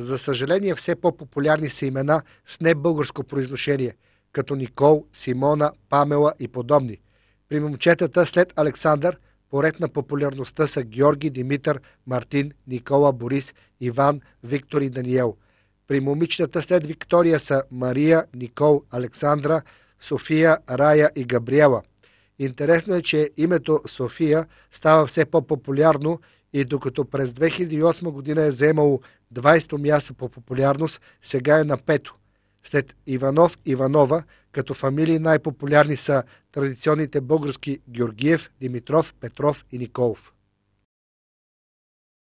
За съжаление, все по-популярни са имена с небългарско произношение, като Никол, Симона, Памела и подобни. При момчетата след Александър – поред на популярността са Георги, Димитър, Мартин, Никола, Борис, Иван, Виктор и Даниел. При момичетата след Виктория са Мария, Никол, Александра, София, Рая и Габриела. Интересно е, че името София става все по-популярно и докато през 2008 година е заемало 20-то място по популярност, сега е на пето. След Иванов Иванова, като фамилии най-популярни са традиционните български Георгиев, Димитров, Петров и Николов.